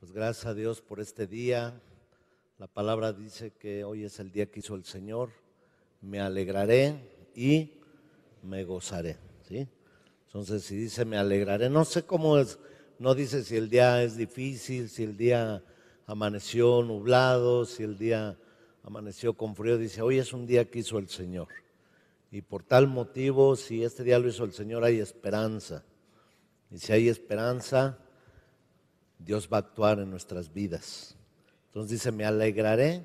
Pues gracias a Dios por este día. La palabra dice que hoy es el día que hizo el Señor. Me alegraré y me gozaré. ¿sí? Entonces, si dice me alegraré, no sé cómo es, no dice si el día es difícil, si el día amaneció nublado, si el día amaneció con frío, dice, hoy es un día que hizo el Señor. Y por tal motivo, si este día lo hizo el Señor, hay esperanza. Y si hay esperanza, Dios va a actuar en nuestras vidas. Entonces dice, me alegraré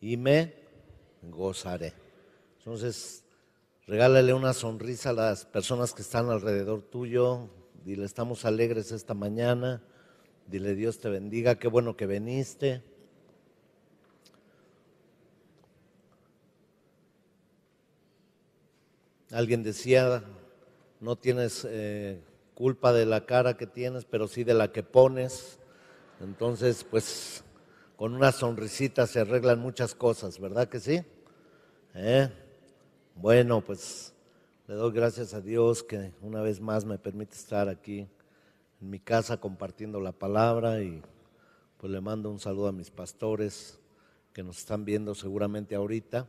y me gozaré. Entonces, regálale una sonrisa a las personas que están alrededor tuyo. Dile, estamos alegres esta mañana. Dile, Dios te bendiga, qué bueno que viniste. Alguien decía, no tienes eh, culpa de la cara que tienes, pero sí de la que pones. Entonces, pues con una sonrisita se arreglan muchas cosas, ¿verdad que sí? ¿Eh? Bueno, pues le doy gracias a Dios que una vez más me permite estar aquí en mi casa compartiendo la palabra y pues le mando un saludo a mis pastores que nos están viendo seguramente ahorita.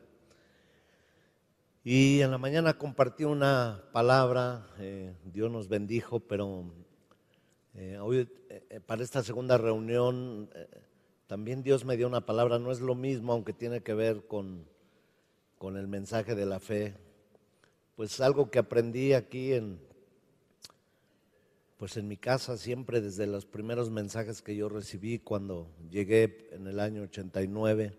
Y en la mañana compartí una palabra, eh, Dios nos bendijo, pero eh, hoy eh, para esta segunda reunión también Dios me dio una palabra, no es lo mismo, aunque tiene que ver con, con el mensaje de la fe. Pues algo que aprendí aquí en, pues en mi casa siempre desde los primeros mensajes que yo recibí cuando llegué en el año 89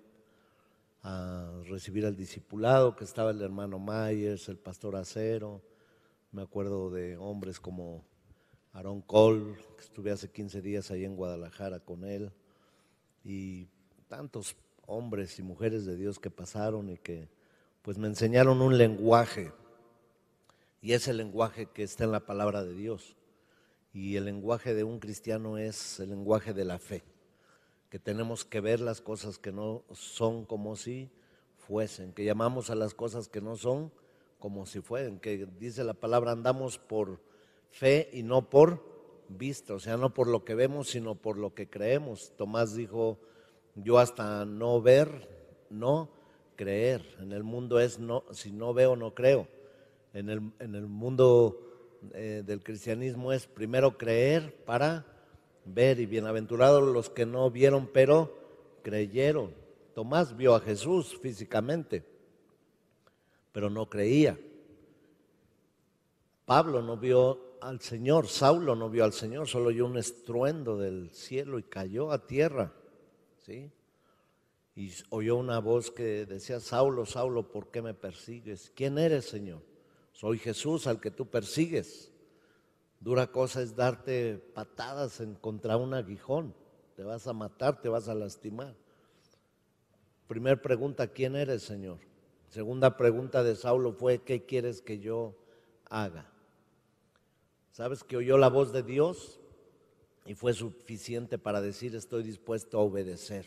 a recibir al discipulado, que estaba el hermano Myers, el pastor Acero, me acuerdo de hombres como Aaron Cole, que estuve hace 15 días ahí en Guadalajara con él, y tantos hombres y mujeres de Dios que pasaron y que pues me enseñaron un lenguaje, y es el lenguaje que está en la palabra de Dios, y el lenguaje de un cristiano es el lenguaje de la fe que tenemos que ver las cosas que no son como si fuesen, que llamamos a las cosas que no son como si fueran, que dice la palabra andamos por fe y no por vista, o sea, no por lo que vemos, sino por lo que creemos. Tomás dijo, yo hasta no ver, no creer. En el mundo es, no, si no veo, no creo. En el, en el mundo eh, del cristianismo es primero creer para ver y bienaventurados los que no vieron, pero creyeron. Tomás vio a Jesús físicamente, pero no creía. Pablo no vio al Señor, Saulo no vio al Señor, solo oyó un estruendo del cielo y cayó a tierra. ¿sí? Y oyó una voz que decía, Saulo, Saulo, ¿por qué me persigues? ¿Quién eres, Señor? Soy Jesús al que tú persigues. Dura cosa es darte patadas en contra un aguijón. Te vas a matar, te vas a lastimar. Primer pregunta, ¿quién eres, Señor? Segunda pregunta de Saulo fue, ¿qué quieres que yo haga? ¿Sabes que oyó la voz de Dios? Y fue suficiente para decir, estoy dispuesto a obedecer.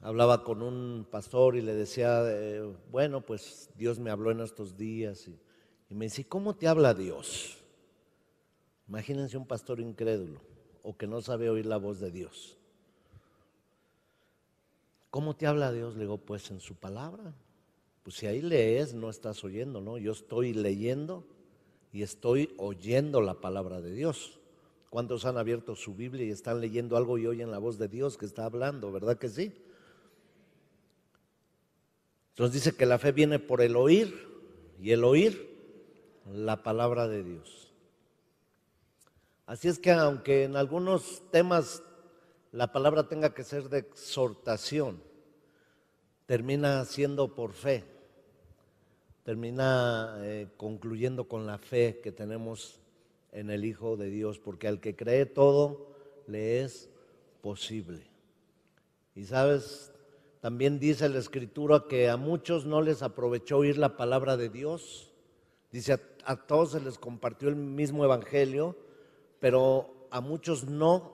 Hablaba con un pastor y le decía, eh, bueno, pues Dios me habló en estos días. Y, y me dice, ¿cómo te habla Dios? Imagínense un pastor incrédulo o que no sabe oír la voz de Dios. ¿Cómo te habla Dios? Le digo, pues en su palabra. Pues si ahí lees, no estás oyendo, ¿no? Yo estoy leyendo y estoy oyendo la palabra de Dios. ¿Cuántos han abierto su Biblia y están leyendo algo y oyen la voz de Dios que está hablando? ¿Verdad que sí? Entonces dice que la fe viene por el oír y el oír la palabra de Dios. Así es que aunque en algunos temas la palabra tenga que ser de exhortación, termina siendo por fe, termina eh, concluyendo con la fe que tenemos en el Hijo de Dios, porque al que cree todo le es posible. Y sabes, también dice la Escritura que a muchos no les aprovechó oír la palabra de Dios, Dice, a, todos se les compartió el mismo evangelio, pero a muchos no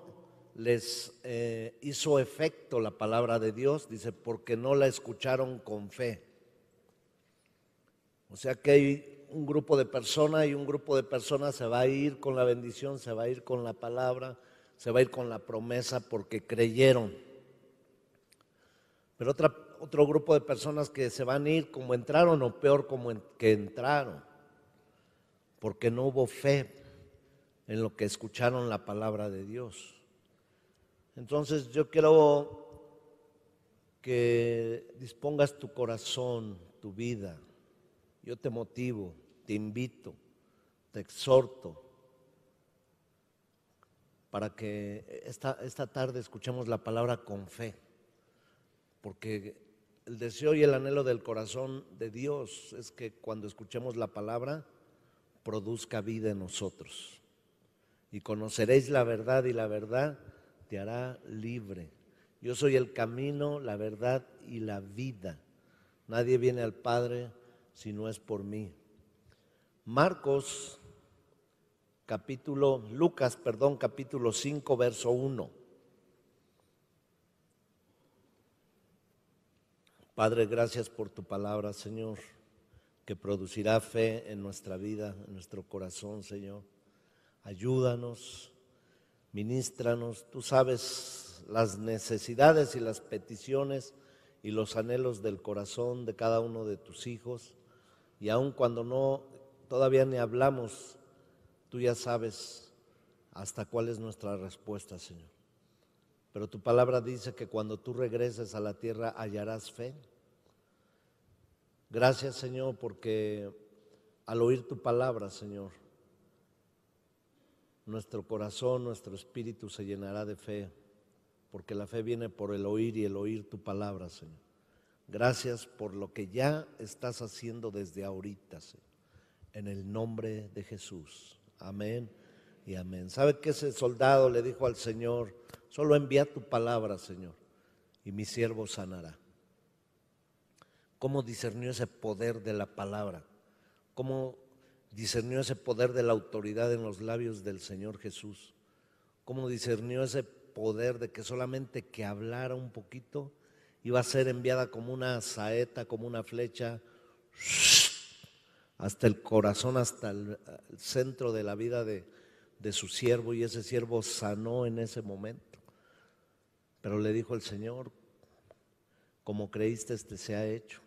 les eh, hizo efecto la palabra de Dios, dice, porque no la escucharon con fe. O sea que hay un grupo de personas y un grupo de personas se va a ir con la bendición, se va a ir con la palabra, se va a ir con la promesa porque creyeron. Pero otro grupo de personas que se van a ir como entraron o peor como que entraron porque no hubo fe en lo que escucharon la palabra de Dios. Entonces yo quiero que dispongas tu corazón, tu vida. Yo te motivo, te invito, te exhorto para que esta, tarde escuchemos la palabra con fe, porque el deseo y el anhelo del corazón de Dios es que cuando escuchemos la palabra, produzca vida en nosotros. Y conoceréis la verdad y la verdad te hará libre. Yo soy el camino, la verdad y la vida. Nadie viene al Padre si no es por mí. Marcos capítulo Lucas, perdón, capítulo 5 verso 1. Padre, gracias por tu palabra, Señor que producirá fe en nuestra vida, en nuestro corazón, Señor. Ayúdanos, ministranos, tú sabes las necesidades y las peticiones y los anhelos del corazón de cada uno de tus hijos. Y aun cuando no, todavía ni hablamos, tú ya sabes hasta cuál es nuestra respuesta, Señor. Pero tu palabra dice que cuando tú regreses a la tierra hallarás fe. Gracias Señor porque al oír tu palabra Señor, nuestro corazón, nuestro espíritu se llenará de fe, porque la fe viene por el oír y el oír tu palabra Señor. Gracias por lo que ya estás haciendo desde ahorita Señor. En el nombre de Jesús. Amén y amén. ¿Sabe que ese soldado le dijo al Señor? Solo envía tu palabra, Señor, y mi siervo sanará cómo discernió ese poder de la palabra, cómo discernió ese poder de la autoridad en los labios del Señor Jesús, cómo discernió ese poder de que solamente que hablara un poquito iba a ser enviada como una saeta, como una flecha, hasta el corazón, hasta el, centro de la vida de, de su siervo y ese siervo sanó en ese momento. Pero le dijo el Señor, como creíste, este se ha hecho.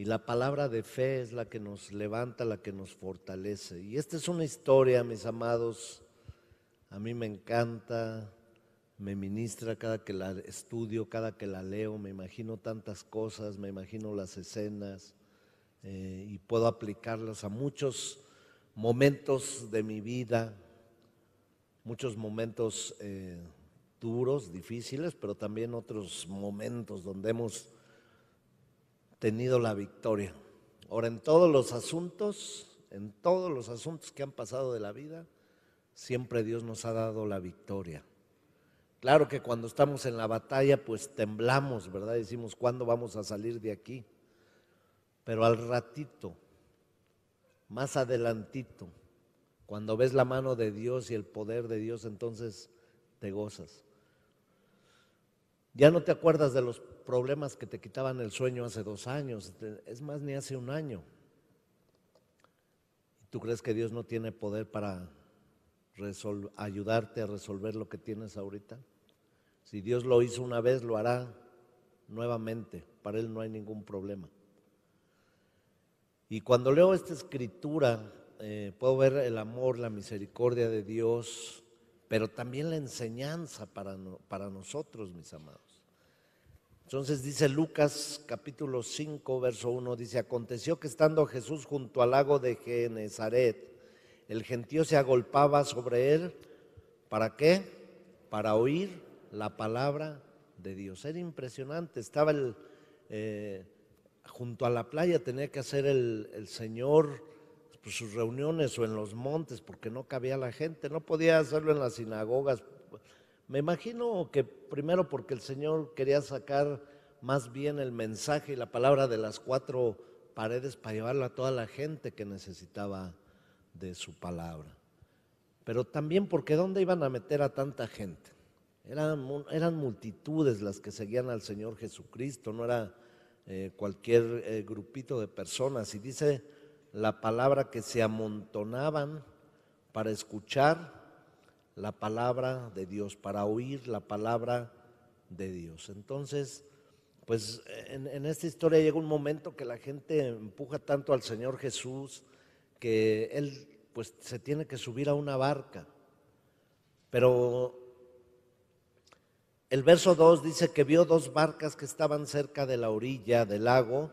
Y la palabra de fe es la que nos levanta, la que nos fortalece. Y esta es una historia, mis amados. A mí me encanta, me ministra cada que la estudio, cada que la leo. Me imagino tantas cosas, me imagino las escenas eh, y puedo aplicarlas a muchos momentos de mi vida, muchos momentos eh, duros, difíciles, pero también otros momentos donde hemos tenido la victoria. Ahora, en todos los asuntos, en todos los asuntos que han pasado de la vida, siempre Dios nos ha dado la victoria. Claro que cuando estamos en la batalla, pues temblamos, ¿verdad? Decimos, ¿cuándo vamos a salir de aquí? Pero al ratito, más adelantito, cuando ves la mano de Dios y el poder de Dios, entonces te gozas. Ya no te acuerdas de los problemas que te quitaban el sueño hace dos años, es más, ni hace un año. ¿Tú crees que Dios no tiene poder para ayudarte a resolver lo que tienes ahorita? Si Dios lo hizo una vez, lo hará nuevamente. Para Él no hay ningún problema. Y cuando leo esta escritura, eh, puedo ver el amor, la misericordia de Dios, pero también la enseñanza para nosotros, mis amados. Entonces dice Lucas capítulo 5, verso 1, dice, aconteció que estando Jesús junto al lago de Genezaret, el gentío se agolpaba sobre él, ¿para qué? Para oír la palabra de Dios. Era impresionante, estaba eh, junto a la playa, tenía que hacer el, Señor pues, sus reuniones o en los montes, porque no cabía la gente, no podía hacerlo en las sinagogas me imagino que primero porque el Señor quería sacar más bien el mensaje y la palabra de las cuatro paredes para llevarlo a toda la gente que necesitaba de su palabra. Pero también porque ¿dónde iban a meter a tanta gente? Eran, multitudes las que seguían al Señor Jesucristo, no era eh, cualquier eh, grupito de personas. Y dice la palabra que se amontonaban para escuchar la palabra de Dios, para oír la palabra de Dios. Entonces, pues en, esta historia llega un momento que la gente empuja tanto al Señor Jesús que Él pues se tiene que subir a una barca. Pero el verso 2 dice que vio dos barcas que estaban cerca de la orilla del lago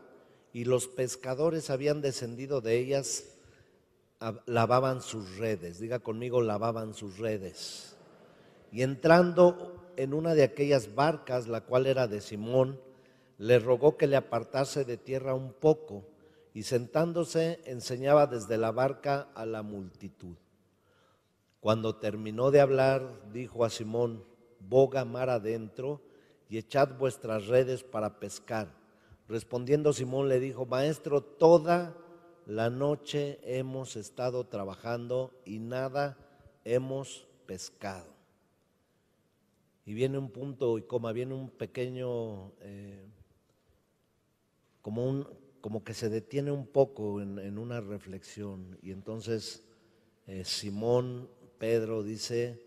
y los pescadores habían descendido de ellas lavaban sus redes, diga conmigo, lavaban sus redes. Y entrando en una de aquellas barcas, la cual era de Simón, le rogó que le apartase de tierra un poco, y sentándose enseñaba desde la barca a la multitud. Cuando terminó de hablar, dijo a Simón, boga mar adentro y echad vuestras redes para pescar. Respondiendo Simón le dijo, Maestro, toda la noche hemos estado trabajando y nada hemos pescado. Y viene un punto y coma, viene un pequeño, eh, como, un, como que se detiene un poco en, una reflexión. Y entonces eh, Simón Pedro dice,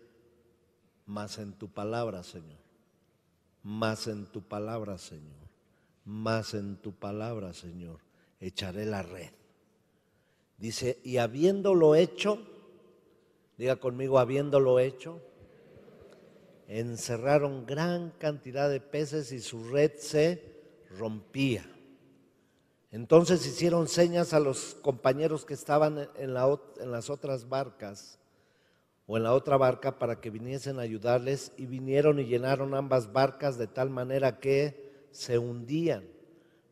más en tu palabra, Señor, más en tu palabra, Señor, más en tu palabra, Señor, echaré la red. Dice, y habiéndolo hecho, diga conmigo, habiéndolo hecho, encerraron gran cantidad de peces y su red se rompía. Entonces hicieron señas a los compañeros que estaban en, en, las otras barcas o en la otra barca para que viniesen a ayudarles y vinieron y llenaron ambas barcas de tal manera que se hundían.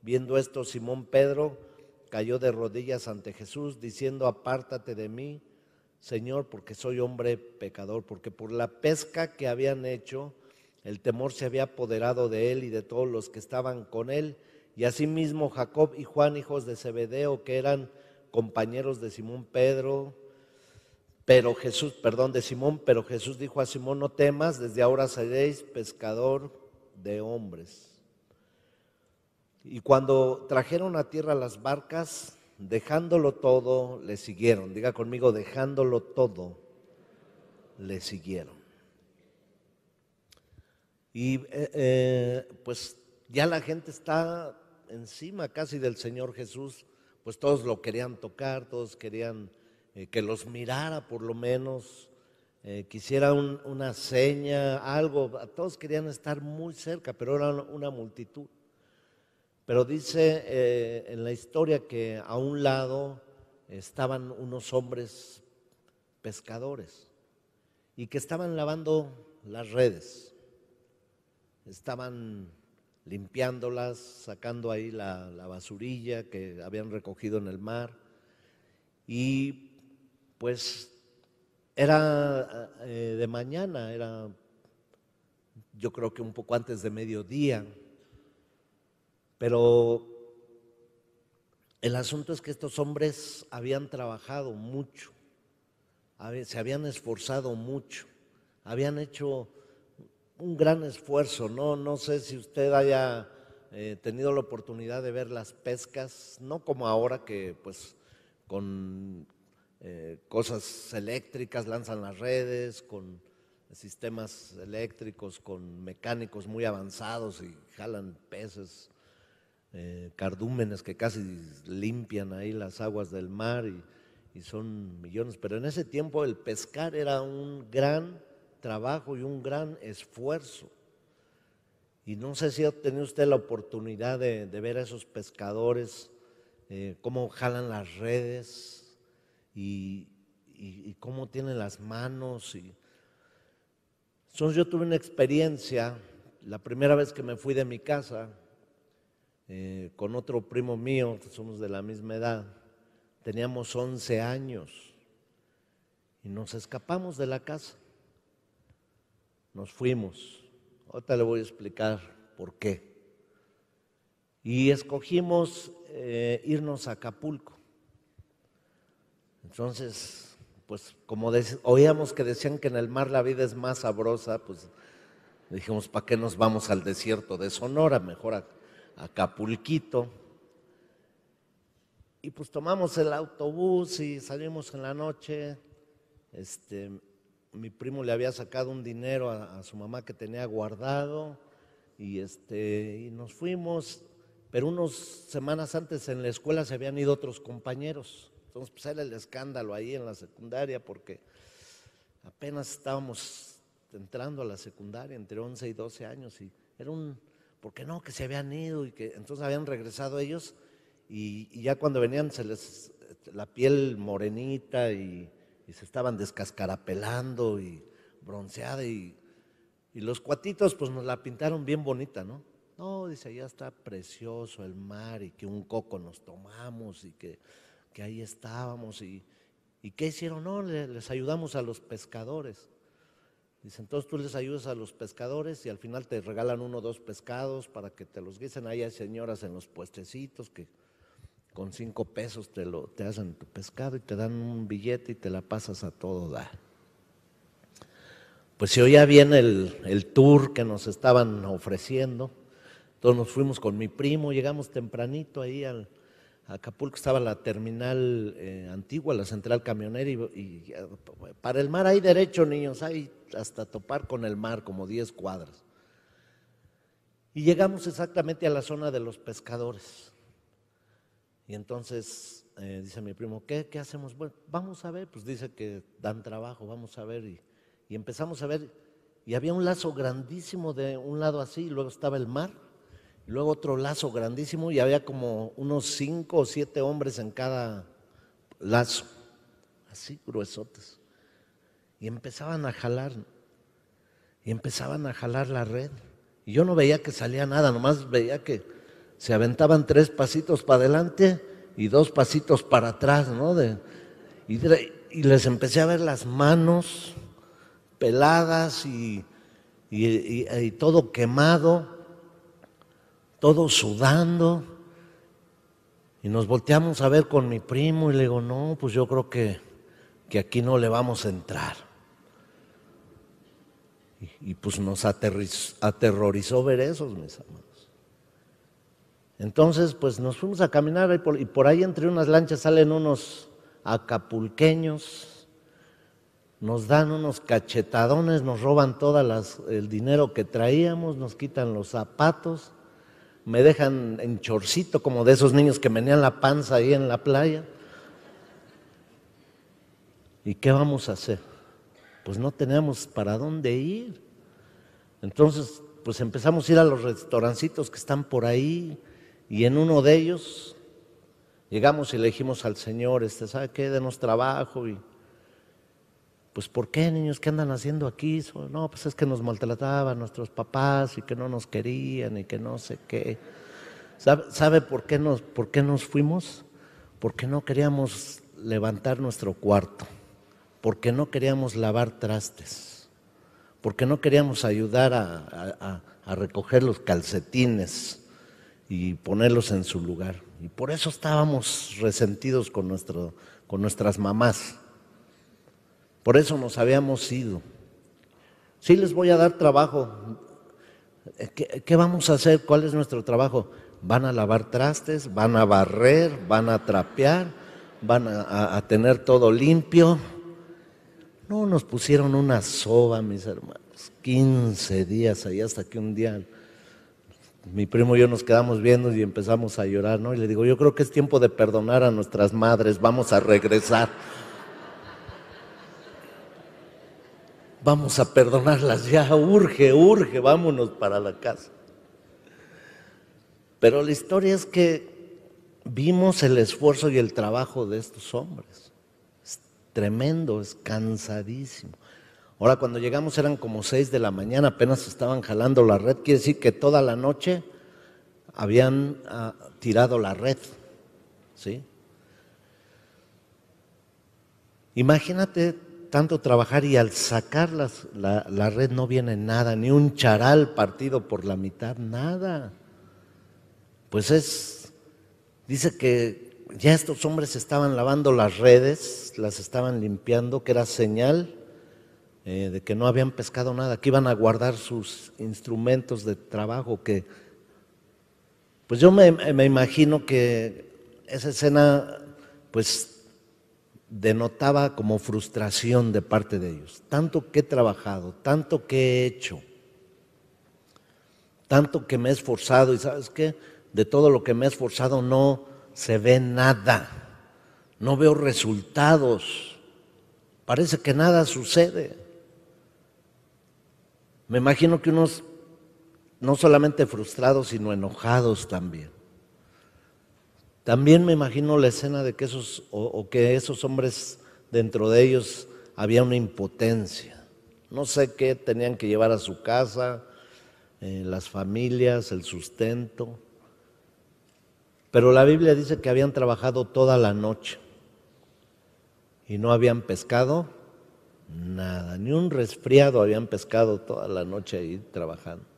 Viendo esto, Simón Pedro cayó de rodillas ante Jesús diciendo, apártate de mí, Señor, porque soy hombre pecador, porque por la pesca que habían hecho, el temor se había apoderado de él y de todos los que estaban con él, y asimismo Jacob y Juan, hijos de Zebedeo, que eran compañeros de Simón Pedro, pero Jesús, perdón, de Simón, pero Jesús dijo a Simón, no temas, desde ahora seréis pescador de hombres. Y cuando trajeron a tierra las barcas, dejándolo todo, le siguieron. Diga conmigo, dejándolo todo, le siguieron. Y eh, eh, pues ya la gente está encima casi del Señor Jesús, pues todos lo querían tocar, todos querían eh, que los mirara por lo menos, quisiera una seña, algo, todos querían estar muy cerca, pero era una multitud. Pero dice eh, en la historia que a un lado estaban unos hombres pescadores y que estaban lavando las redes, estaban limpiándolas, sacando ahí la, basurilla que habían recogido en el mar y pues era eh, de mañana, era yo creo que un poco antes de mediodía pero el asunto es que estos hombres habían trabajado mucho, se habían esforzado mucho, habían hecho un gran esfuerzo. No, no sé si usted haya eh, tenido la oportunidad de ver las pescas, no como ahora que pues con eh, cosas eléctricas lanzan las redes, con sistemas eléctricos, con mecánicos muy avanzados y jalan peces eh, cardúmenes que casi limpian ahí las aguas del mar y, son millones. Pero en ese tiempo el pescar era un gran trabajo y un gran esfuerzo. Y no sé si ha tenido usted la oportunidad de, ver a esos pescadores, eh, cómo jalan las redes y, cómo tienen las manos. Y... yo tuve una experiencia, la primera vez que me fui de mi casa, eh, con otro primo mío, somos de la misma edad, teníamos 11 años y nos escapamos de la casa. Nos fuimos. Ahorita le voy a explicar por qué. Y escogimos eh, irnos a Acapulco. Entonces, pues como oíamos que decían que en el mar la vida es más sabrosa, pues dijimos, ¿para qué nos vamos al desierto de Sonora? Mejor a Acapulquito. Y pues tomamos el autobús y salimos en la noche. Este, mi primo le había sacado un dinero a, su mamá que tenía guardado y, este, y nos fuimos, pero unas semanas antes en la escuela se habían ido otros compañeros. Entonces pues era el escándalo ahí en la secundaria porque apenas estábamos entrando a la secundaria entre 11 y 12 años y era un, porque no, que se habían ido y que entonces habían regresado ellos y, ya cuando venían se les este, la piel morenita y, se estaban descascarapelando y bronceada y, los cuatitos pues nos la pintaron bien bonita, ¿no? No, dice, ya está precioso el mar y que un coco nos tomamos y que, que ahí estábamos y, y ¿qué hicieron? No, les ayudamos a los pescadores. Dice, entonces tú les ayudas a los pescadores y al final te regalan uno o dos pescados para que te los guisen. Ahí hay señoras en los puestecitos que con cinco pesos te, lo, te hacen tu pescado y te dan un billete y te la pasas a todo da. Pues se oía bien el, el tour que nos estaban ofreciendo. Entonces nos fuimos con mi primo, llegamos tempranito ahí al, Acapulco estaba la terminal eh, antigua, la central camionera, y, para el mar hay derecho, niños, hay hasta topar con el mar, como 10 cuadras. Y llegamos exactamente a la zona de los pescadores. Y entonces eh, dice mi primo, ¿qué, ¿qué, hacemos? Bueno, vamos a ver, pues dice que dan trabajo, vamos a ver. y empezamos a ver, y había un lazo grandísimo de un lado así, y luego estaba el mar luego otro lazo grandísimo y había como unos cinco o siete hombres en cada lazo, así gruesotes. Y empezaban a jalar, y empezaban a jalar la red. Y yo no veía que salía nada, nomás veía que se aventaban tres pasitos para adelante y dos pasitos para atrás, ¿no? De, y, les empecé a ver las manos peladas y todo quemado todos sudando. Y nos volteamos a ver con mi primo y le digo, no, pues yo creo que, que aquí no le vamos a entrar. Y, pues nos aterrorizó ver esos, mis amados. Entonces, pues nos fuimos a caminar y por ahí entre unas lanchas salen unos acapulqueños, nos dan unos cachetadones, nos roban todo el dinero que traíamos, nos quitan los zapatos me dejan en chorcito como de esos niños que menean la panza ahí en la playa. ¿Y qué vamos a hacer? Pues no tenemos para dónde ir. Entonces, pues empezamos a ir a los restaurancitos que están por ahí y en uno de ellos llegamos y le dijimos al Señor, este, ¿sabe qué? Denos trabajo y pues ¿por qué niños? ¿Qué andan haciendo aquí? No, pues es que nos maltrataban nuestros papás y que no nos querían y que no sé qué. ¿Sabe, por, qué nos, por qué nos fuimos? Porque no queríamos levantar nuestro cuarto, porque no queríamos lavar trastes, porque no queríamos ayudar a, recoger los calcetines y ponerlos en su lugar. Y por eso estábamos resentidos con, nuestro, con nuestras mamás por eso nos habíamos ido. Sí les voy a dar trabajo. Eh, ¿Qué, vamos a hacer? ¿Cuál es nuestro trabajo? Van a lavar trastes, van a barrer, van a trapear, van a, tener todo limpio. No, nos pusieron una soba, mis hermanos. 15 días ahí hasta que un día mi primo y yo nos quedamos viendo y empezamos a llorar, ¿no? Y le digo, yo creo que es tiempo de perdonar a nuestras madres, vamos a regresar. vamos a perdonarlas ya, urge, urge, vámonos para la casa. Pero la historia es que vimos el esfuerzo y el trabajo de estos hombres. Es tremendo, es cansadísimo. Ahora, cuando llegamos eran como seis de la mañana, apenas estaban jalando la red. Quiere decir que toda la noche habían ah, tirado la red. ¿sí? Imagínate tanto trabajar y al sacar la, red no viene nada, ni un charal partido por la mitad, nada. Pues es, dice que ya estos hombres estaban lavando las redes, las estaban limpiando, que era señal eh, de que no habían pescado nada, que iban a guardar sus instrumentos de trabajo, que pues yo me, me imagino que esa escena pues denotaba como frustración de parte de ellos. Tanto que he trabajado, tanto que he hecho, tanto que me he esforzado y sabes qué, de todo lo que me he esforzado no se ve nada, no veo resultados, parece que nada sucede. Me imagino que unos no solamente frustrados, sino enojados también. También me imagino la escena de que esos, o, que esos hombres dentro de ellos había una impotencia. No sé qué tenían que llevar a su casa, eh, las familias, el sustento. Pero la Biblia dice que habían trabajado toda la noche y no habían pescado nada, ni un resfriado habían pescado toda la noche ahí trabajando.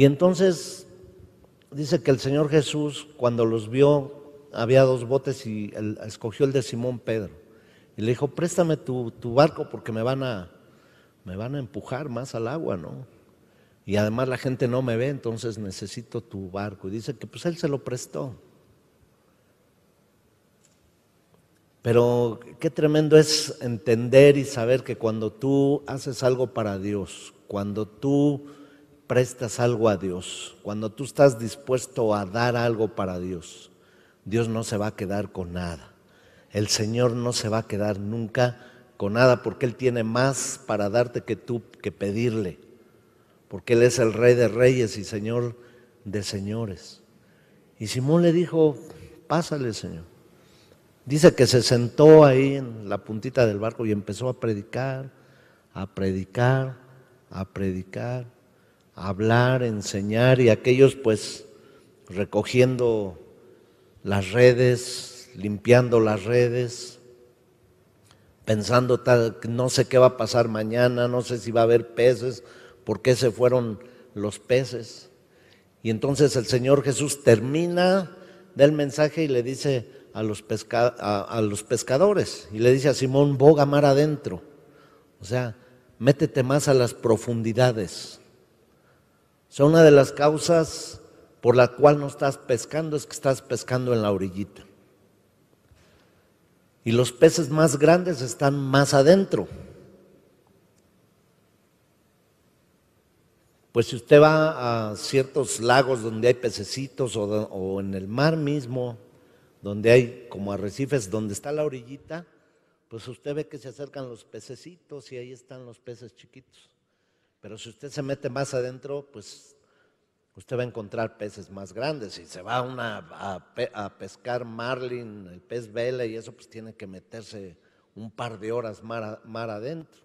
Y entonces dice que el Señor Jesús, cuando los vio, había dos botes y escogió el de Simón Pedro. Y le dijo, préstame tu, tu, barco porque me van, a, me van a empujar más al agua, ¿no? Y además la gente no me ve, entonces necesito tu barco. Y dice que pues él se lo prestó. Pero qué tremendo es entender y saber que cuando tú haces algo para Dios, cuando tú prestas algo a Dios, cuando tú estás dispuesto a dar algo para Dios, Dios no se va a quedar con nada. El Señor no se va a quedar nunca con nada porque Él tiene más para darte que tú que pedirle. Porque Él es el Rey de Reyes y Señor de Señores. Y Simón le dijo, pásale Señor. Dice que se sentó ahí en la puntita del barco y empezó a predicar, a predicar, a predicar hablar, enseñar y aquellos pues recogiendo las redes, limpiando las redes, pensando tal, no sé qué va a pasar mañana, no sé si va a haber peces, por qué se fueron los peces. Y entonces el Señor Jesús termina del mensaje y le dice a los, a los pescadores, y le dice a Simón, boga mar adentro, o sea, métete más a las profundidades sea, una de las causas por la cual no estás pescando es que estás pescando en la orillita. Y los peces más grandes están más adentro. Pues si usted va a ciertos lagos donde hay pececitos o, en el mar mismo, donde hay como arrecifes, donde está la orillita, pues usted ve que se acercan los pececitos y ahí están los peces chiquitos. Pero si usted se mete más adentro, pues usted va a encontrar peces más grandes. Si se va a, pescar marlin, el pez vela y eso, pues tiene que meterse un par de horas mar, adentro.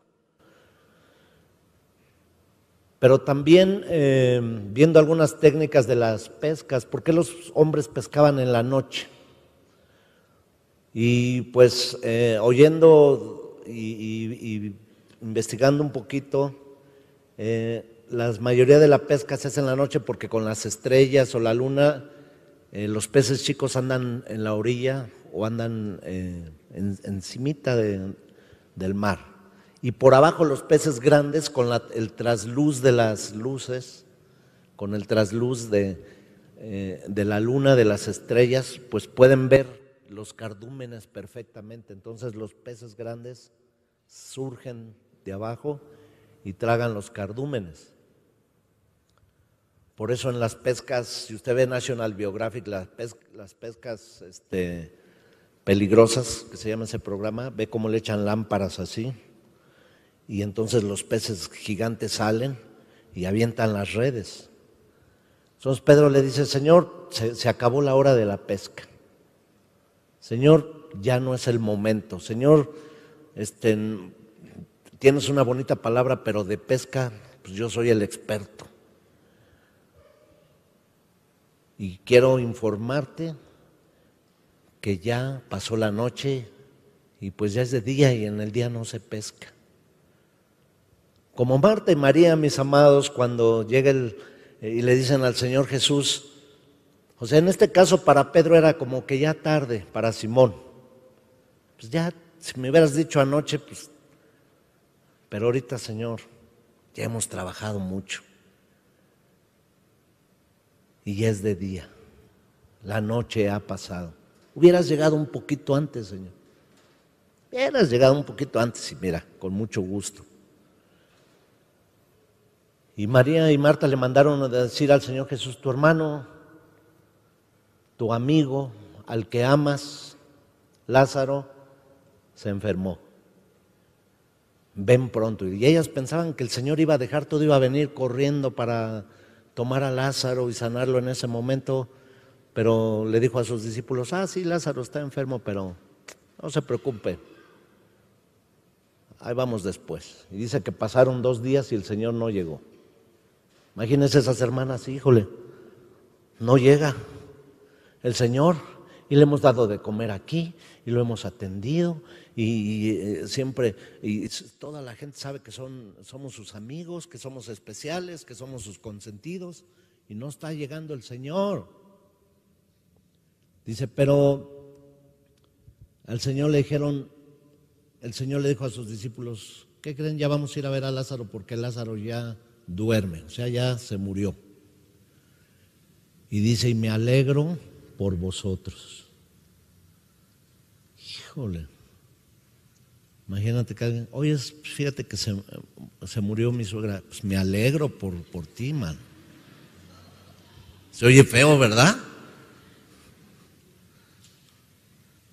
Pero también em, viendo algunas técnicas de las pescas, ¿por qué los hombres pescaban en la noche? Y pues eh, oyendo y investigando un poquito, eh, la mayoría de la pesca se hace en la noche porque con las estrellas o la luna eh, los peces chicos andan en la orilla o andan eh, en, encimita del mar. Y por abajo los peces grandes con el trasluz de las luces, con el trasluz de la luna, de las estrellas, pues pueden ver los cardúmenes perfectamente. Entonces los peces grandes surgen de abajo y tragan los cardúmenes. Por eso en las pescas, si usted ve National Biographic, las, pescas este, peligrosas, que se llama ese programa, ve cómo le echan lámparas así, y entonces los peces gigantes salen y avientan las redes. Entonces Pedro le dice, Señor, se, se acabó la hora de la pesca. Señor, ya no es el momento. Señor, este, tienes una bonita palabra, pero de pesca, pues yo soy el experto. Y quiero informarte que ya pasó la noche y pues ya es de día y en el día no se pesca. Como Marta y María, mis amados, cuando llega el, y le dicen al Señor Jesús, o sea, en este caso para Pedro era como que ya tarde, para Simón. Pues ya, si me hubieras dicho anoche, pues pero ahorita, Señor, ya hemos trabajado mucho. Y es de día. La noche ha pasado. Hubieras llegado un poquito antes, Señor. Hubieras llegado un poquito antes y mira, con mucho gusto. Y María y Marta le mandaron a decir al Señor Jesús, tu hermano, tu amigo, al que amas, Lázaro, se enfermó ven pronto. Y ellas pensaban que el Señor iba a dejar todo, iba a venir corriendo para tomar a Lázaro y sanarlo en ese momento, pero le dijo a sus discípulos, ah, sí, Lázaro está enfermo, pero no se preocupe, ahí vamos después. Y dice que pasaron dos días y el Señor no llegó. Imagínense esas hermanas, híjole, no llega el Señor y le hemos dado de comer aquí y lo hemos atendido y, eh, siempre, y toda la gente sabe que son, somos sus amigos, que somos especiales, que somos sus consentidos, y no está llegando el Señor. Dice, pero al Señor le dijeron, el Señor le dijo a sus discípulos, ¿qué creen? Ya vamos a ir a ver a Lázaro porque Lázaro ya duerme, o sea, ya se murió. Y dice, y me alegro por vosotros. Híjole. Imagínate que alguien, oye, pues, fíjate que se, murió mi suegra. Pues me alegro por, por ti, man. Se oye feo, ¿verdad?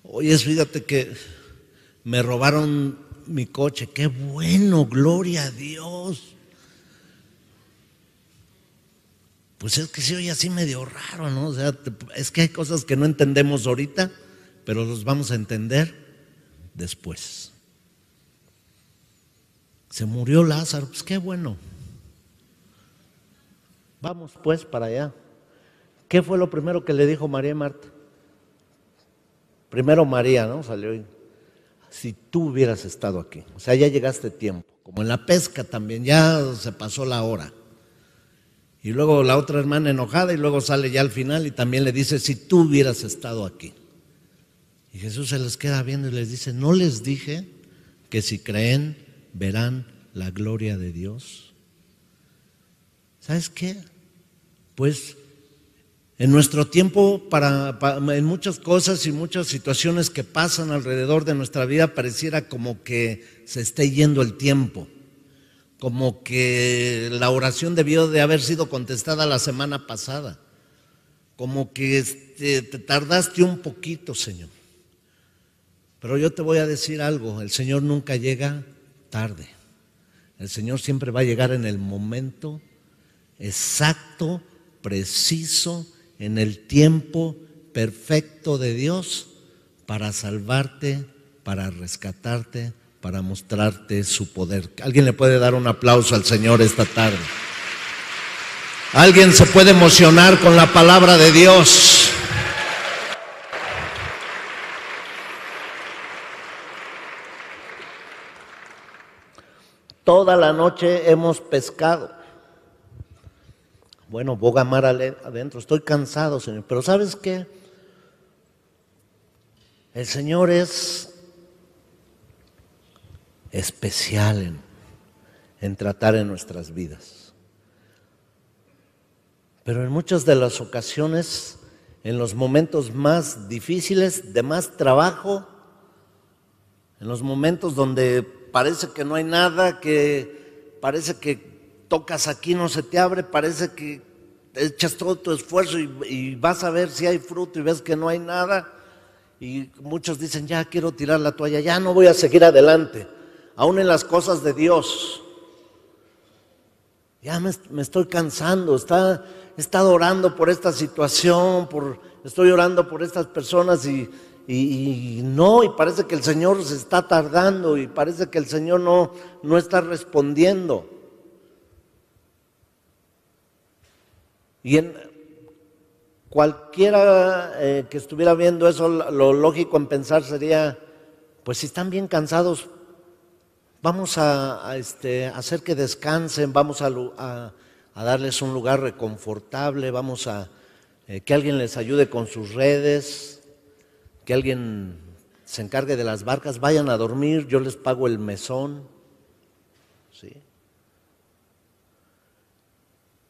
Oye, fíjate que me robaron mi coche. Qué bueno, gloria a Dios. Pues es que se oye así medio raro, ¿no? O sea, es que hay cosas que no entendemos ahorita, pero los vamos a entender después. Se murió Lázaro, pues qué bueno. Vamos pues para allá. ¿Qué fue lo primero que le dijo María y Marta? Primero María, ¿no? Salió y, si tú hubieras estado aquí. O sea, ya llegaste tiempo. Como en la pesca también, ya se pasó la hora. Y luego la otra hermana enojada y luego sale ya al final y también le dice, si tú hubieras estado aquí. Y Jesús se les queda viendo y les dice, no les dije que si creen verán la gloria de Dios. ¿Sabes qué? Pues en nuestro tiempo, para, en muchas cosas y muchas situaciones que pasan alrededor de nuestra vida, pareciera como que se esté yendo el tiempo, como que la oración debió de haber sido contestada la semana pasada, como que este, te tardaste un poquito, Señor. Pero yo te voy a decir algo, el Señor nunca llega tarde. El Señor siempre va a llegar en el momento exacto, preciso, en el tiempo perfecto de Dios para salvarte, para rescatarte, para mostrarte su poder. ¿Alguien le puede dar un aplauso al Señor esta tarde? ¿Alguien se puede emocionar con la palabra de Dios? Toda la noche hemos pescado. Bueno, boga mar adentro. Estoy cansado, Señor. Pero ¿sabes qué? El Señor es especial en tratar en nuestras vidas. Pero en muchas de las ocasiones, en los momentos más difíciles, de más trabajo, en los momentos donde parece que no hay nada, que parece que tocas aquí no se te abre, parece que echas todo tu esfuerzo y, vas a ver si hay fruto y ves que no hay nada. Y muchos dicen, ya quiero tirar la toalla, ya no voy a seguir adelante, aún en las cosas de Dios. Ya me, estoy cansando, está, he estado orando por esta situación, por, estoy orando por estas personas y y, no, y parece que el Señor se está tardando y parece que el Señor no, no está respondiendo. Y en cualquiera eh, que estuviera viendo eso, lo lógico en pensar sería, pues si están bien cansados, vamos a, este, hacer que descansen, vamos a, darles un lugar reconfortable, vamos a eh, que alguien les ayude con sus redes, que alguien se encargue de las barcas, vayan a dormir, yo les pago el mesón. ¿sí?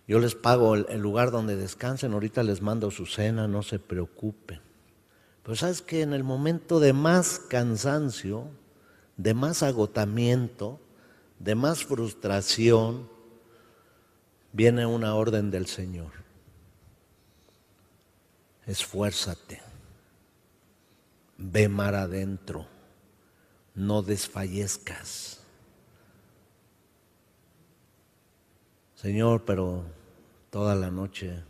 Yo les pago el, el, lugar donde descansen, ahorita les mando su cena, no se preocupen. Pero sabes que en el momento de más cansancio, de más agotamiento, de más frustración, viene una orden del Señor. Esfuérzate ve mar adentro, no desfallezcas. Señor, pero toda la noche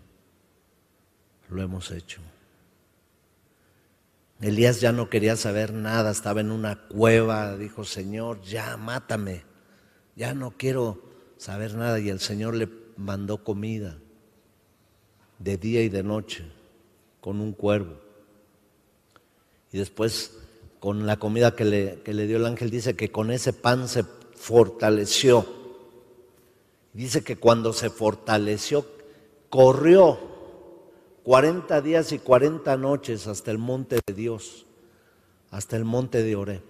lo hemos hecho. Elías ya no quería saber nada, estaba en una cueva, dijo, Señor, ya mátame, ya no quiero saber nada. Y el Señor le mandó comida de día y de noche con un cuervo. Y después, con la comida que le, dio el ángel, dice que con ese pan se fortaleció. Dice que cuando se fortaleció, corrió 40 días y 40 noches hasta el monte de Dios, hasta el monte de Oré.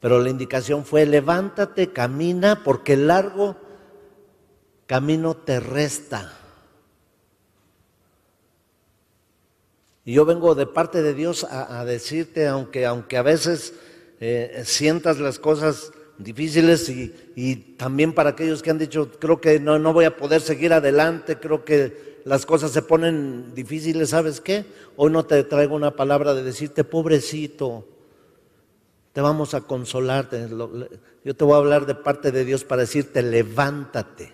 Pero la indicación fue, levántate, camina, porque el largo camino te resta. Y yo vengo de parte de Dios a, decirte, aunque, aunque a veces eh, sientas las cosas difíciles y, también para aquellos que han dicho, creo que no, no voy a poder seguir adelante, creo que las cosas se ponen difíciles, ¿sabes qué? Hoy no te traigo una palabra de decirte, pobrecito, te vamos a consolarte. Yo te voy a hablar de parte de Dios para decirte, levántate,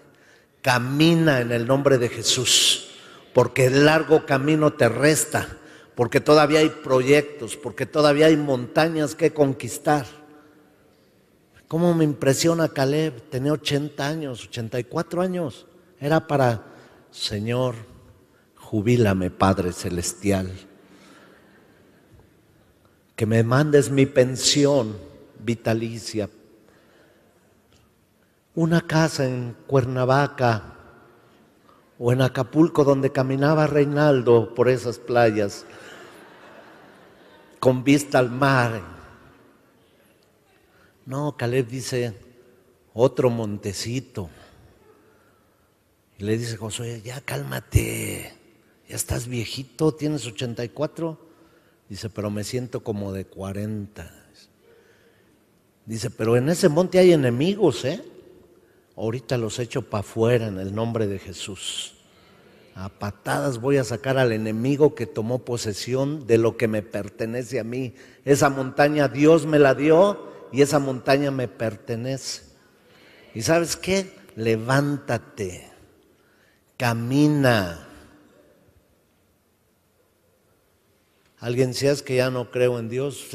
camina en el nombre de Jesús, porque el largo camino te resta porque todavía hay proyectos, porque todavía hay montañas que conquistar. ¿Cómo me impresiona Caleb? Tenía 80 años, 84 años. Era para, Señor, jubílame, Padre Celestial. Que me mandes mi pensión vitalicia. Una casa en Cuernavaca, o en Acapulco donde caminaba Reinaldo por esas playas con vista al mar. No, Caleb dice, otro montecito. Y le dice Josué, ya cálmate, ya estás viejito, tienes 84. Dice, pero me siento como de 40. Dice, pero en ese monte hay enemigos, ¿eh? Ahorita los echo para afuera en el nombre de Jesús. A patadas voy a sacar al enemigo que tomó posesión de lo que me pertenece a mí. Esa montaña Dios me la dio y esa montaña me pertenece. ¿Y sabes qué? Levántate, camina. Alguien si es que ya no creo en Dios,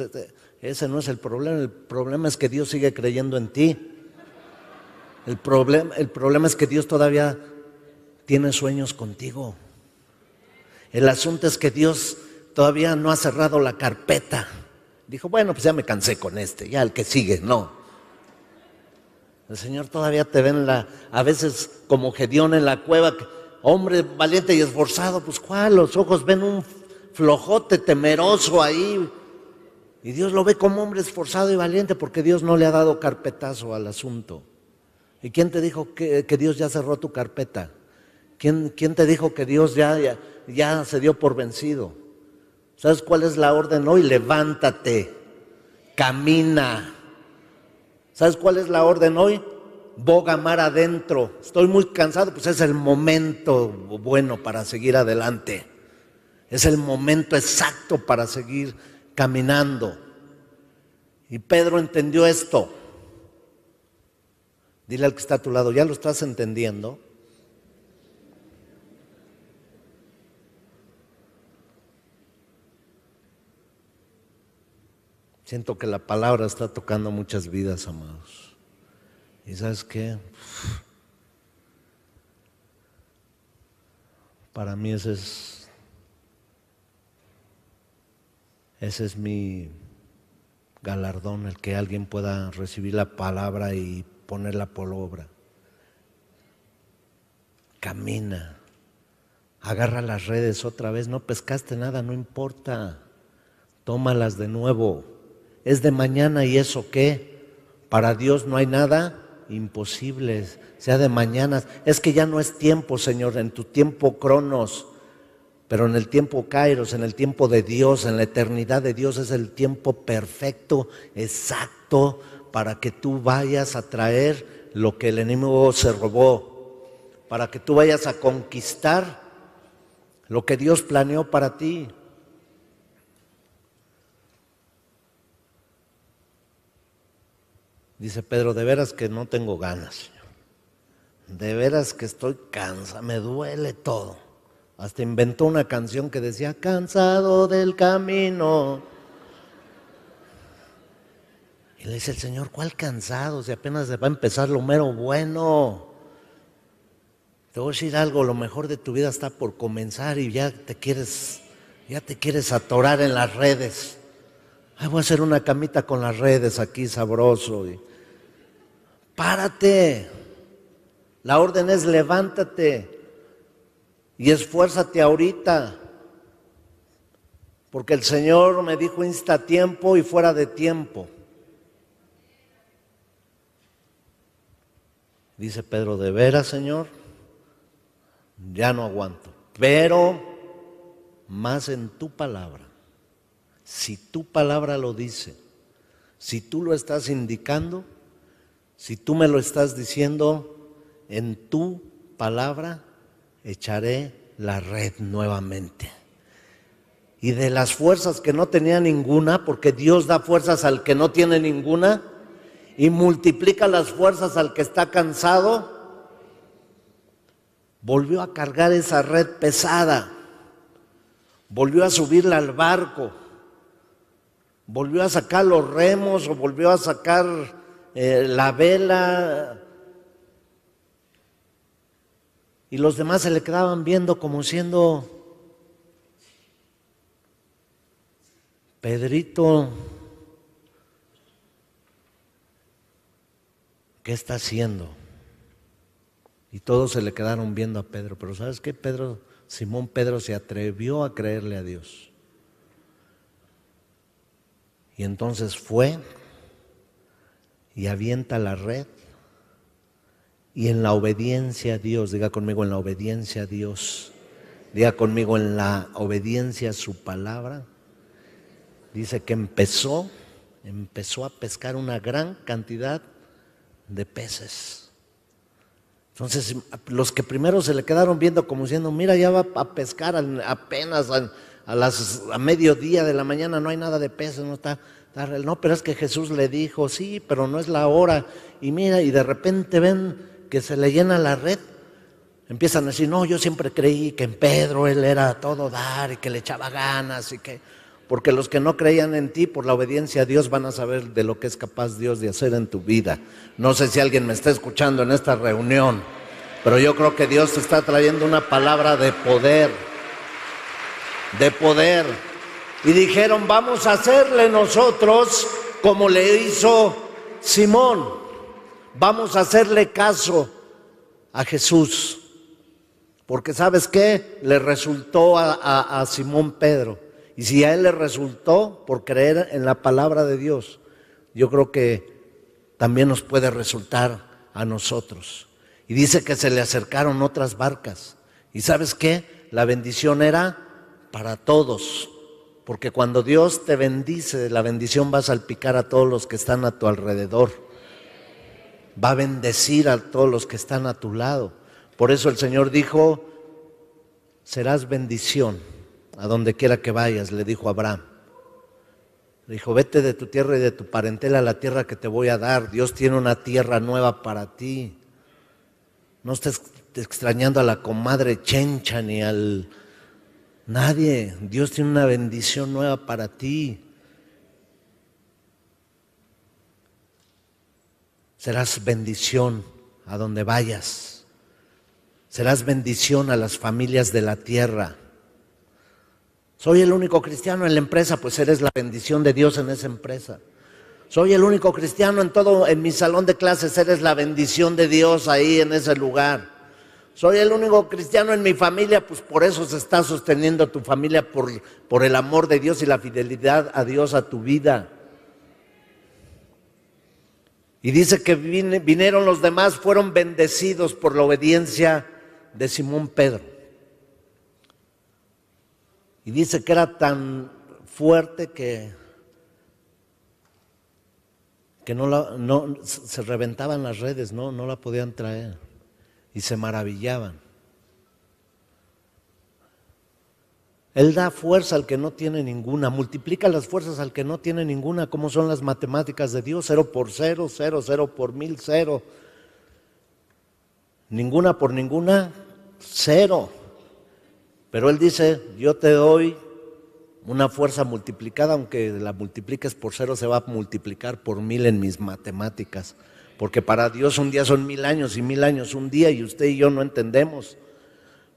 ese no es el problema. El problema es que Dios sigue creyendo en ti. El problema, el problema es que Dios todavía tiene sueños contigo. El asunto es que Dios todavía no ha cerrado la carpeta. Dijo, bueno, pues ya me cansé con este, ya el que sigue, no. El Señor todavía te ve la, a veces como Gedeón en la cueva, hombre valiente y esforzado, pues cuál, los ojos ven un flojote temeroso ahí. Y Dios lo ve como hombre esforzado y valiente porque Dios no le ha dado carpetazo al asunto. ¿Y quién te dijo que Dios ya cerró tu carpeta? ¿Quién, te dijo que Dios ya, ya se dio por vencido? ¿Sabes cuál es la orden hoy? Levántate, camina. ¿Sabes cuál es la orden hoy? Boga mar adentro. Estoy muy cansado, pues es el momento bueno para seguir adelante. Es el momento exacto para seguir caminando. Y Pedro entendió esto. Dile al que está a tu lado, ¿ya lo estás entendiendo? Siento que la palabra está tocando muchas vidas, amados. ¿Y sabes qué? Para mí ese es, ese es mi galardón, el que alguien pueda recibir la palabra y ponerla por obra. Camina, agarra las redes otra vez, no pescaste nada, no importa, tómalas de nuevo es de mañana y eso qué. Para Dios no hay nada imposible, sea de mañana. Es que ya no es tiempo, Señor, en tu tiempo cronos, pero en el tiempo kairos, en el tiempo de Dios, en la eternidad de Dios es el tiempo perfecto, exacto, para que tú vayas a traer lo que el enemigo se robó, para que tú vayas a conquistar lo que Dios planeó para ti. Dice Pedro, de veras que no tengo ganas, Señor. De veras que estoy cansado, me duele todo. Hasta inventó una canción que decía, cansado del camino. Y le dice el Señor, ¿cuál cansado? Si apenas se va a empezar lo mero bueno. Te voy a decir algo, lo mejor de tu vida está por comenzar y ya te quieres, ya te quieres atorar en las redes. Ay, voy a hacer una camita con las redes aquí, sabroso. Y párate. La orden es levántate y esfuérzate ahorita. Porque el Señor me dijo insta tiempo y fuera de tiempo. Dice Pedro, de veras, Señor, ya no aguanto. Pero más en tu palabra. Si tu palabra lo dice, si tú lo estás indicando, si tú me lo estás diciendo, en tu palabra echaré la red nuevamente. Y de las fuerzas que no tenía ninguna, porque Dios da fuerzas al que no tiene ninguna, y multiplica las fuerzas al que está cansado, volvió a cargar esa red pesada, volvió a subirla al barco, volvió a sacar los remos o volvió a sacar eh, la vela y los demás se le quedaban viendo como siendo Pedrito, ¿qué está haciendo? Y todos se le quedaron viendo a Pedro, pero ¿sabes qué? Pedro, Simón Pedro se atrevió a creerle a Dios. Y entonces fue y avienta la red. Y en la obediencia a Dios, diga conmigo en la obediencia a Dios, diga conmigo en la obediencia a su palabra, dice que empezó, empezó a pescar una gran cantidad de peces. Entonces, los que primero se le quedaron viendo como diciendo, mira, ya va a pescar apenas a, las, a mediodía de la mañana, no hay nada de peces, no está no, pero es que Jesús le dijo, sí, pero no es la hora. Y mira, y de repente ven que se le llena la red. Empiezan a decir, no, yo siempre creí que en Pedro él era todo dar y que le echaba ganas y que... Porque los que no creían en ti por la obediencia a Dios van a saber de lo que es capaz Dios de hacer en tu vida. No sé si alguien me está escuchando en esta reunión, pero yo creo que Dios está trayendo una palabra de poder, de poder y dijeron, vamos a hacerle nosotros como le hizo Simón. Vamos a hacerle caso a Jesús. Porque sabes qué? Le resultó a, Simón Pedro. Y si a él le resultó por creer en la palabra de Dios, yo creo que también nos puede resultar a nosotros. Y dice que se le acercaron otras barcas. ¿Y sabes qué? La bendición era para todos. Porque cuando Dios te bendice, la bendición va a salpicar a todos los que están a tu alrededor. Va a bendecir a todos los que están a tu lado. Por eso el Señor dijo, serás bendición a donde quiera que vayas, le dijo Abraham. Le dijo, vete de tu tierra y de tu parentela a la tierra que te voy a dar. Dios tiene una tierra nueva para ti. No estés extrañando a la comadre chencha ni al Nadie. Dios tiene una bendición nueva para ti. Serás bendición a donde vayas. Serás bendición a las familias de la tierra. Soy el único cristiano en la empresa, pues eres la bendición de Dios en esa empresa. Soy el único cristiano en todo en mi salón de clases, eres la bendición de Dios ahí en ese lugar soy el único cristiano en mi familia, pues por eso se está sosteniendo tu familia, por, por el amor de Dios y la fidelidad a Dios a tu vida. Y dice que vinieron los demás, fueron bendecidos por la obediencia de Simón Pedro. Y dice que era tan fuerte que, que no, no se reventaban las redes, no, no la podían traer y se maravillaban. Él da fuerza al que no tiene ninguna, multiplica las fuerzas al que no tiene ninguna, como son las matemáticas de Dios, cero por cero, cero, cero por mil, cero. Ninguna por ninguna, cero. Pero Él dice, yo te doy una fuerza multiplicada, aunque la multipliques por cero, se va a multiplicar por mil en mis matemáticas porque para Dios un día son mil años y mil años un día y usted y yo no entendemos.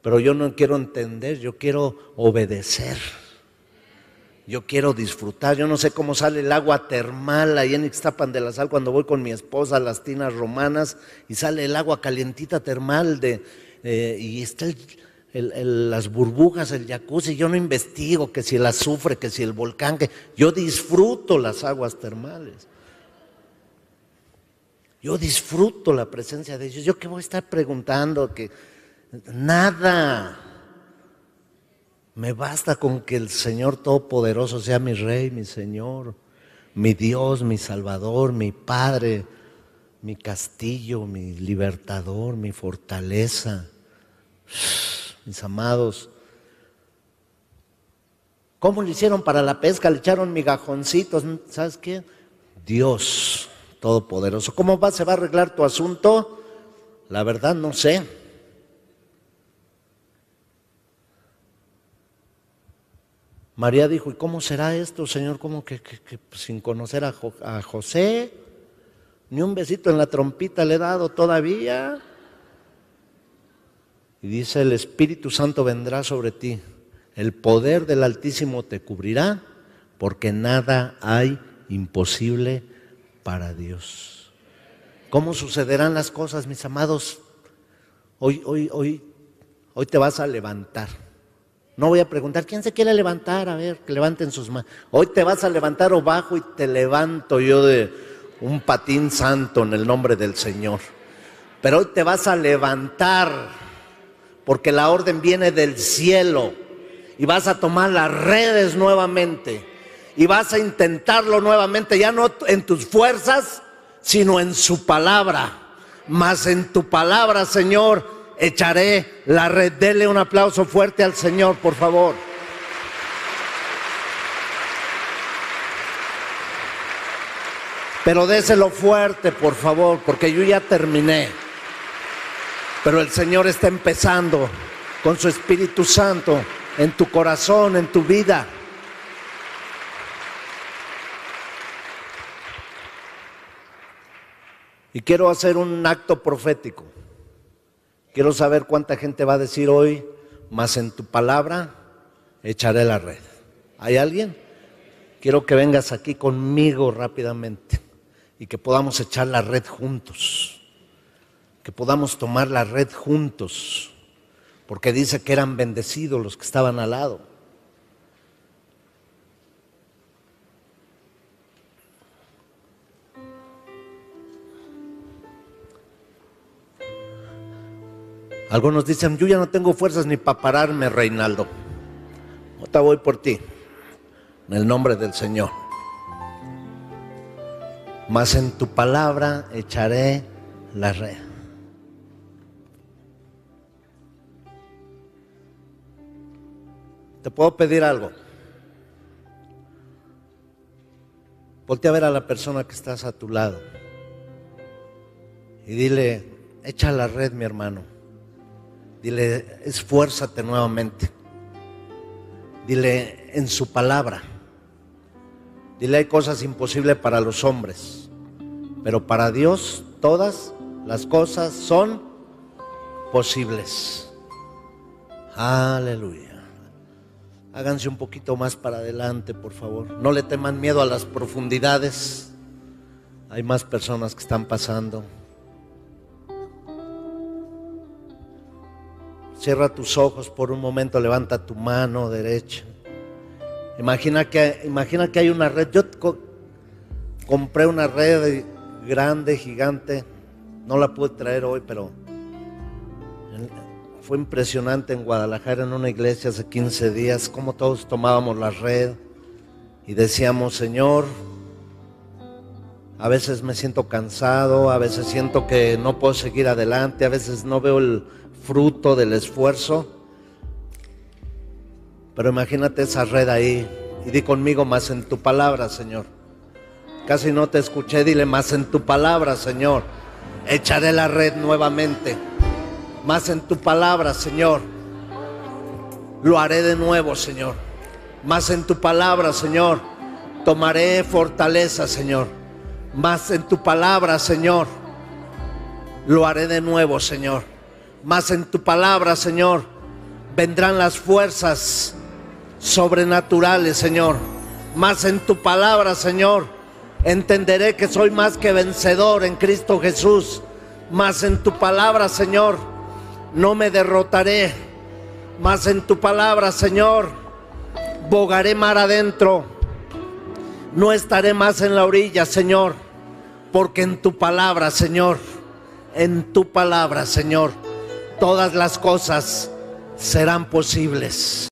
Pero yo no quiero entender, yo quiero obedecer. Yo quiero disfrutar. Yo no sé cómo sale el agua termal ahí en Ixtapan de la Sal cuando voy con mi esposa a las tinas romanas y sale el agua calientita termal de, eh, y está las burbujas, el jacuzzi. Yo no investigo que si el azufre, que si el volcán, que yo disfruto las aguas termales. Yo disfruto la presencia de Dios. Yo qué voy a estar preguntando que nada. Me basta con que el Señor Todopoderoso sea mi Rey, mi Señor, mi Dios, mi Salvador, mi Padre, mi castillo, mi libertador, mi fortaleza. Mis amados, ¿cómo lo hicieron para la pesca? Le echaron migajoncitos, ¿sabes qué? Dios Todopoderoso. ¿Cómo va, se va a arreglar tu asunto? La verdad no sé. María dijo, ¿y cómo será esto, Señor? ¿Cómo que, sin conocer a, a José? Ni un besito en la trompita le he dado todavía. Y dice, el Espíritu Santo vendrá sobre ti. El poder del Altísimo te cubrirá, porque nada hay imposible para Dios. ¿Cómo sucederán las cosas, mis amados? Hoy, hoy, hoy, hoy te vas a levantar. No voy a preguntar, ¿quién se quiere levantar? A ver, que levanten sus manos. Hoy te vas a levantar o bajo y te levanto yo de un patín santo en el nombre del Señor. Pero hoy te vas a levantar porque la orden viene del cielo y vas a tomar las redes nuevamente y vas a intentarlo nuevamente, ya no en tus fuerzas, sino en su palabra. Mas en tu palabra, Señor, echaré la red. Dele un aplauso fuerte al Señor, por favor. Pero déselo fuerte, por favor, porque yo ya terminé. Pero el Señor está empezando con su Espíritu Santo en tu corazón, en tu vida. Y quiero hacer un acto profético. Quiero saber cuánta gente va a decir hoy, más en tu palabra echaré la red. ¿Hay alguien? Quiero que vengas aquí conmigo rápidamente y que podamos echar la red juntos. Que podamos tomar la red juntos. Porque dice que eran bendecidos los que estaban al lado. Algunos dicen, yo ya no tengo fuerzas ni para pararme, Reinaldo. te voy por ti, en el nombre del Señor. Mas en tu palabra echaré la red. Te puedo pedir algo. Volte a ver a la persona que estás a tu lado y dile, echa la red, mi hermano. Dile, esfuérzate nuevamente. Dile, en su palabra. Dile, hay cosas imposibles para los hombres, pero para Dios todas las cosas son posibles. Aleluya. Háganse un poquito más para adelante, por favor. No le teman miedo a las profundidades. Hay más personas que están pasando. Cierra tus ojos por un momento, levanta tu mano derecha. Imagina que, imagina que hay una red. Yo compré una red grande, gigante. No la pude traer hoy, pero fue impresionante en Guadalajara, en una iglesia hace 15 días, como todos tomábamos la red y decíamos, Señor, a veces me siento cansado, a veces siento que no puedo seguir adelante, a veces no veo el, fruto del esfuerzo. Pero imagínate esa red ahí y di conmigo más en tu palabra, Señor. Casi no te escuché, dile más en tu palabra, Señor. Echaré la red nuevamente. Más en tu palabra, Señor. Lo haré de nuevo, Señor. Más en tu palabra, Señor. Tomaré fortaleza, Señor. Más en tu palabra, Señor. Lo haré de nuevo, Señor. Más en tu palabra, Señor, vendrán las fuerzas sobrenaturales, Señor. Más en tu palabra, Señor, entenderé que soy más que vencedor en Cristo Jesús. Más en tu palabra, Señor, no me derrotaré. Más en tu palabra, Señor, bogaré mar adentro. No estaré más en la orilla, Señor, porque en tu palabra, Señor, en tu palabra, Señor todas las cosas serán posibles.